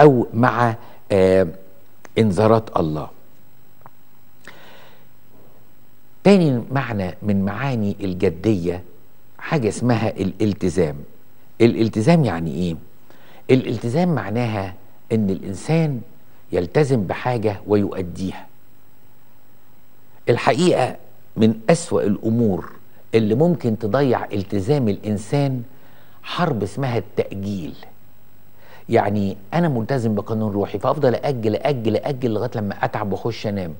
أو مع آه، إنذارات الله تاني معنى من معاني الجدية حاجة اسمها الالتزام الالتزام يعني إيه؟ الالتزام معناها إن الإنسان يلتزم بحاجة ويؤديها الحقيقة من أسوأ الأمور اللي ممكن تضيع التزام الإنسان حرب اسمها التأجيل يعني انا ملتزم بقانون روحي فافضل اجل اجل اجل لغايه لما اتعب واخش انام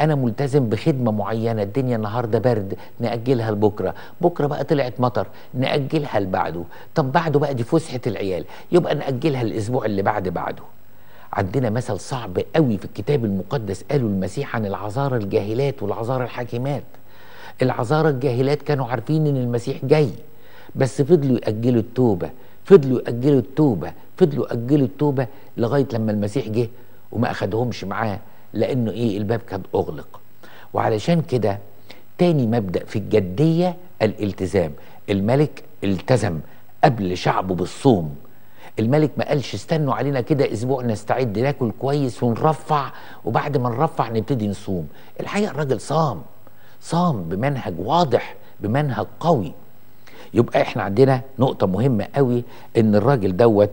انا ملتزم بخدمه معينه الدنيا النهارده برد ناجلها لبكره بكره بقى طلعت مطر ناجلها لبعده طب بعده بقى دي فسحه العيال يبقى ناجلها الاسبوع اللي بعد بعده عندنا مثل صعب قوي في الكتاب المقدس قالوا المسيح عن العذارى الجاهلات والعذارى الحاكمات العذارى الجاهلات كانوا عارفين ان المسيح جاي بس فضلوا يأجلوا التوبة فضلوا يأجلوا التوبة فضلوا أجلوا التوبة لغاية لما المسيح جه وما أخدهمش معاه لأنه إيه الباب كان أغلق وعلشان كده تاني مبدأ في الجدية الالتزام الملك التزم قبل شعبه بالصوم الملك ما قالش استنوا علينا كده اسبوع نستعد ناكل كويس ونرفع وبعد ما نرفع نبتدي نصوم الحقيقه الراجل صام صام بمنهج واضح بمنهج قوي يبقى احنا عندنا نقطه مهمه قوي ان الراجل دوت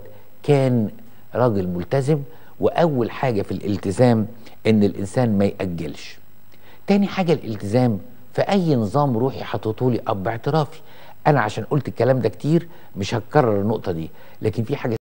كان راجل ملتزم واول حاجه في الالتزام ان الانسان ما ياجلش تاني حاجه الالتزام في اي نظام روحي حطيتولي اب اعترافي انا عشان قلت الكلام ده كتير مش هتكرر النقطه دي لكن في حاجه